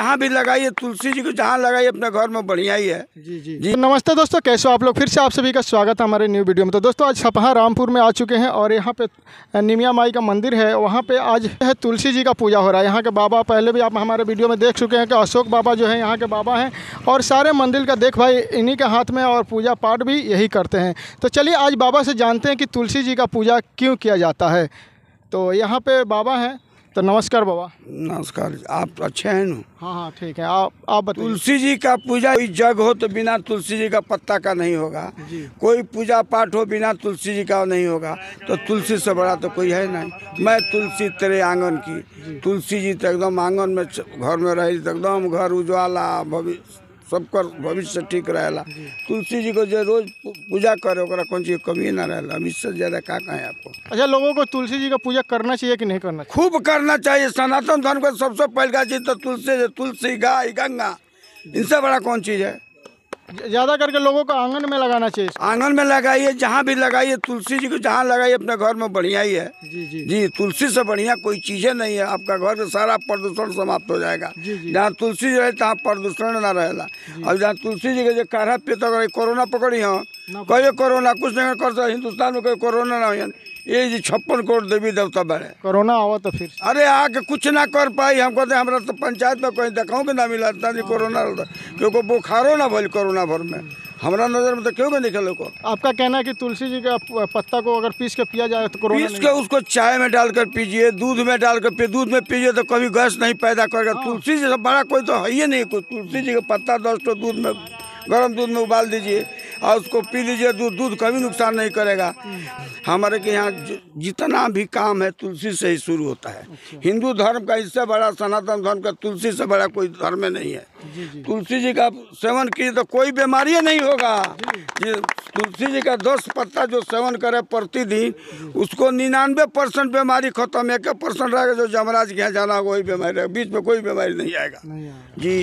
जहाँ भी लगाइए तुलसी जी को जहाँ लगाइए अपने घर में बढ़िया ही है जी जी जी नमस्ते दोस्तों कैसे हो आप लोग फिर से आप सभी का स्वागत है हमारे न्यू वीडियो में तो दोस्तों आज सपहा रामपुर में आ चुके हैं और यहाँ पे निमिया माई का मंदिर है वहाँ पे आज है तुलसी जी का पूजा हो रहा है यहाँ के बाबा पहले भी आप हमारे वीडियो में देख चुके हैं कि अशोक बाबा जो है यहाँ के बाबा हैं और सारे मंदिर का देख भाई इन्हीं के हाथ में और पूजा पाठ भी यही करते हैं तो चलिए आज बाबा से जानते हैं कि तुलसी जी का पूजा क्यों किया जाता है तो यहाँ पे बाबा हैं तो नमस्कार बाबा नमस्कार आप अच्छे हैं ना हाँ हाँ ठीक है आप आप बताइए तुलसी जी का पूजा कोई जग हो तो बिना तुलसी जी का पत्ता का नहीं होगा कोई पूजा पाठ हो बिना तुलसी जी का नहीं होगा तो तुलसी से बड़ा तो कोई है नहीं मैं तुलसी तेरे आंगन की तुलसी जी तो एकदम आंगन में घर में रही तो एकदम घर उज्वाला भविष्य सबकर भविष्य ठीक रहेला तुलसी जी को जो रोज पूजा करे कौन चीज कमी ना रहेला हम इससे ज़्यादा का कहें आपको अच्छा लोगों को तुलसी जी का पूजा करना चाहिए कि नहीं करना खूब करना चाहिए सनातन धर्म का सबसे पहले चीज़ तो तुलसी तुलसी गाय गंगा इनसे बड़ा कौन चीज़ है ज्यादा करके लोगों को आंगन में लगाना चाहिए आंगन में लगाइए जहाँ भी लगाइए तुलसी जी को जहाँ लगाइए अपने घर में बढ़िया ही है जी जी जी तुलसी से बढ़िया कोई चीजें नहीं है आपका घर में तो सारा प्रदूषण समाप्त हो जाएगा जहाँ तुलसी जी रहे तहाँ प्रदूषण ना रहेगा और जहाँ तुलसी जी के जो काढ़ा पीते कोरोना पकड़ी हो कहे कोरोना कुछ नहीं कर सकते हिंदुस्तान में कोई कोरोना ना हो ये जी छप्पन करोड़ देवी देवता बने कोरोना आवा तो फिर अरे आके कुछ ना कर पाई हम कहते हमारा तो पंचायत में कहीं देखाऊँ के ना मिला जी कोरोना तो क्योंकि बुखारो ना भल कोरोना भर में हमारा नजर में तो क्यों नहीं निकले को आपका कहना है कि तुलसी जी का पत्ता को अगर पीस के पिया जाए तो कोरोना पीस के उसको चाय में डालकर पीजिए दूध में डालकर पी दूध में पीजिए तो कभी गैस नहीं पैदा करेगा हाँ। तुलसी जी से बड़ा कोई तो है ही नहीं कुछ तुलसी जी का पत्ता दस तो दूध में गर्म दूध में उबाल दीजिए और उसको पी लीजिए दूध दूध कभी नुकसान नहीं करेगा हमारे के यहाँ जितना भी काम है तुलसी से ही शुरू होता है अच्छा। हिंदू धर्म का इससे बड़ा सनातन धर्म का तुलसी से बड़ा कोई धर्म नहीं है जी जी। तुलसी जी का सेवन किए तो कोई बीमारी नहीं होगा तुलसी जी का दस पत्ता जो सेवन करे प्रतिदिन उसको निन्यानवे परसेंट बीमारी खत्म एक परसेंट रहेगा जो जमराज के यहाँ जाना होगा वही बीमारी रहेगा बीच में कोई बीमारी नहीं आएगा जी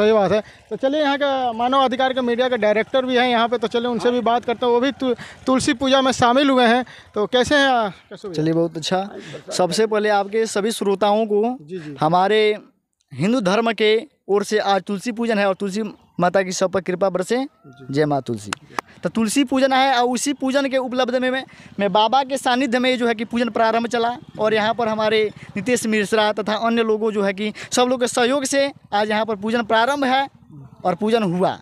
सही बात है तो चलिए यहाँ का मानव अधिकार के मीडिया के डायरेक्टर भी है यहाँ पे तो चले उनसे भी बात करता हूँ वो भी तुलसी पूजा में शामिल हुए हैं तो कैसे हैं चलिए बहुत अच्छा सबसे पहले आपके सभी श्रोताओं को हमारे हिंदू धर्म के ओर से आज तुलसी पूजन है और तुलसी माता की सब पर कृपा बरसे जय माँ तुलसी तो तुलसी पूजन है और उसी पूजन के उपलब्ध में मैं बाबा के सानिध्य में जो है कि पूजन प्रारंभ चला और यहाँ पर हमारे नितेश मिश्रा तथा अन्य लोगों जो है कि सब लोग के सहयोग से आज यहाँ पर पूजन प्रारंभ है और पूजन हुआ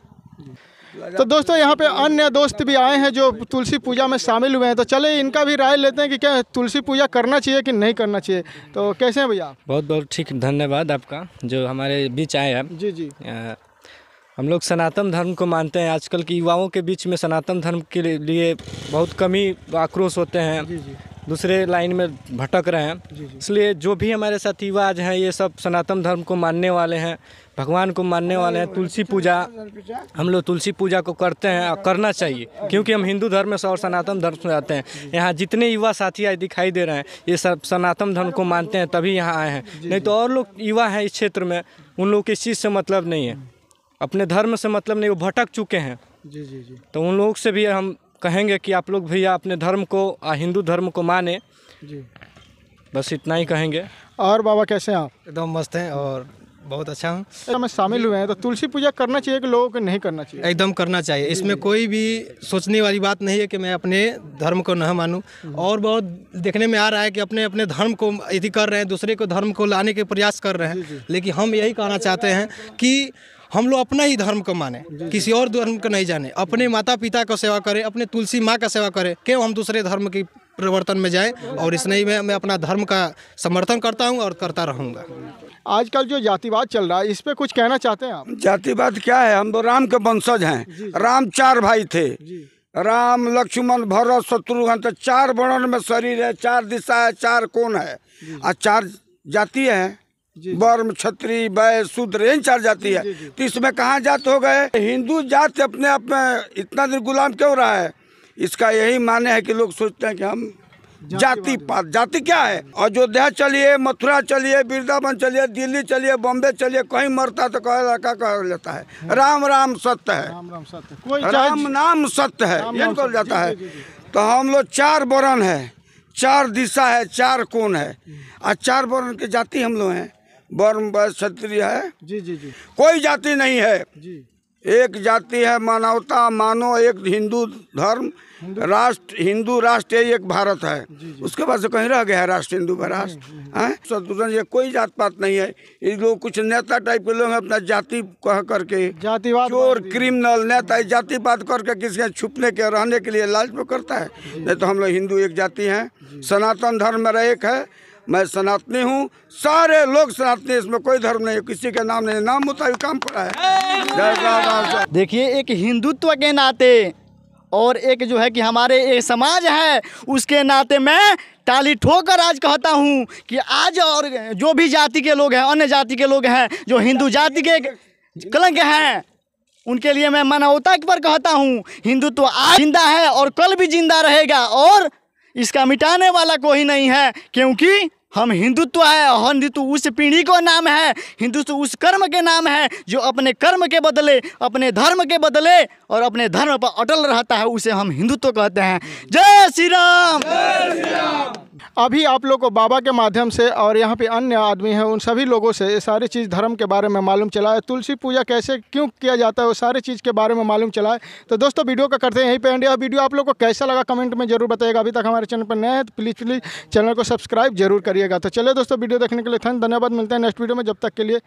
तो दोस्तों यहाँ पे अन्य दोस्त भी आए हैं जो तुलसी पूजा में शामिल हुए हैं तो चले इनका भी राय लेते हैं कि क्या तुलसी पूजा करना चाहिए कि नहीं करना चाहिए तो कैसे हैं भैया बहुत बहुत ठीक धन्यवाद आपका जो हमारे बीच आए हैं जी जी हम लोग सनातन धर्म को मानते हैं आजकल के युवाओं के बीच में सनातन धर्म के लिए बहुत कमी आक्रोश होते हैं जी जी दूसरे लाइन में भटक रहे हैं इसलिए जो भी हमारे साथ युवा आज हैं ये सब सनातन धर्म को मानने वाले हैं भगवान को मानने वाले हैं तुलसी पूजा हम लोग तुलसी पूजा को करते हैं और करना चाहिए क्योंकि हम हिंदू धर्म से और सनातन धर्म से आते हैं यहाँ जितने युवा साथी आज दिखाई दे रहे हैं ये सब सनातन धर्म को मानते हैं तभी यहाँ आए हैं नहीं तो और लोग युवा हैं इस क्षेत्र में उन लोग किस चीज़ से मतलब नहीं है अपने धर्म से मतलब नहीं वो भटक चुके हैं जी जी जी तो उन लोग से भी हम कहेंगे कि आप लोग भैया अपने धर्म को हिंदू धर्म को माने जी बस इतना ही कहेंगे और बाबा कैसे हैं आप एकदम मस्त हैं और बहुत अच्छा हूँ हमें शामिल हुए हैं तो तुलसी पूजा करना चाहिए कि लोगों को नहीं करना चाहिए एकदम करना चाहिए इसमें कोई भी सोचने वाली बात नहीं है कि मैं अपने धर्म को न मानूं हम्म। और बहुत देखने में आ रहा है कि अपने अपने धर्म को यदि कर रहे हैं दूसरे को धर्म को लाने के प्रयास कर रहे हैं लेकिन हम यही कहना चाहते हैं कि हम लोग अपना ही धर्म को माने किसी और धर्म को नहीं जाने अपने माता पिता का सेवा करें अपने तुलसी माँ का सेवा करें क्यों हम दूसरे धर्म की प्रवर्तन में जाएं और इस ही मैं मैं अपना धर्म का समर्थन करता हूं और करता रहूंगा आजकल जो जातिवाद चल रहा है इस पर कुछ कहना चाहते हैं आप जातिवाद क्या है हम तो राम के वंशज हैं राम चार भाई थे राम लक्ष्मण भरत शत्रुघ्न तो चार वर्णन में शरीर है चार दिशा है चार कोण है और चार जाति है वर्म छत्री वैश्य शूद्र यही चार जाती है तो इसमें कहाँ जात हो गए हिंदू जात अपने आप में इतना दिन गुलाम क्यों रहा है इसका यही माने है कि लोग सोचते हैं कि हम जाति पात जाति क्या है अयोध्या चलिए मथुरा चलिए वृंदावन चलिए दिल्ली चलिए बॉम्बे चलिए कहीं मरता तो कह लड़का कह लेता है हाँ। राम राम सत्य है राम नाम सत्य है ये कहा जाता है तो हम लोग चार वर्ण है चार दिशा है चार कोण है और हम्म। चार वर्ण के जाति हम लोग हैं वर्ण व क्षत्रिय है जी जी जी कोई जाति नहीं है जी एक जाति है मानवता मानो एक हिंदू धर्म राष्ट्र हिंदू राष्ट्र एक भारत है जी जी। उसके बाद से कहीं रह गया है राष्ट्र हिंदू में राष्ट्र शत्रुघ्न हम्म, हम्म, हम्म। हाँ? ये कोई जात पात नहीं है ये लोग कुछ नेता टाइप के लोग हैं अपना जाति कह करके जातिवाद चोर क्रिमिनल नेता जाति पात करके किसी के छुपने के रहने के लिए लालच में करता है नहीं तो हम लोग हिंदू एक जाति हैं सनातन धर्म मेरा एक है मैं सनातनी हूँ सारे लोग सनातनी इसमें कोई धर्म नहीं किसी के नाम नहीं नाम मुताबिक काम पड़ा है देखिए एक हिंदुत्व के नाते और एक जो है कि हमारे एक समाज है उसके नाते मैं ताली ठोकर आज कहता हूँ कि आज और जो भी जाति के लोग हैं अन्य जाति के लोग हैं जो हिंदू जाति के कलंक हैं उनके लिए मैं मानवता पर कहता हूँ हिंदुत्व तो आज जिंदा है और कल भी जिंदा रहेगा और इसका मिटाने वाला कोई नहीं है क्योंकि हम हिंदुत्व है और हिंदुत्व उस पीढ़ी को नाम है हिंदुत्व उस कर्म के नाम है जो अपने कर्म के बदले अपने धर्म के बदले और अपने धर्म पर अटल रहता है उसे हम हिंदुत्व कहते हैं जय श्री राम अभी आप लोग को बाबा के माध्यम से और यहाँ पे अन्य आदमी हैं उन सभी लोगों से ये सारी चीज़ धर्म के बारे में मालूम चला है तुलसी पूजा कैसे क्यों किया जाता है वो सारी चीज़ के बारे में मालूम चला है तो दोस्तों वीडियो का करते हैं यहीं पे एंड यह वीडियो आप लोग को कैसा लगा कमेंट में जरूर बताएगा अभी तक हमारे चैनल पर नए हैं तो प्लीज़ प्लीज़ चैनल को सब्सक्राइब जरूर करिएगा तो चलिए दोस्तों वीडियो देखने के लिए थैंक धन्यवाद मिलते हैं नेक्स्ट वीडियो में जब तक के लिए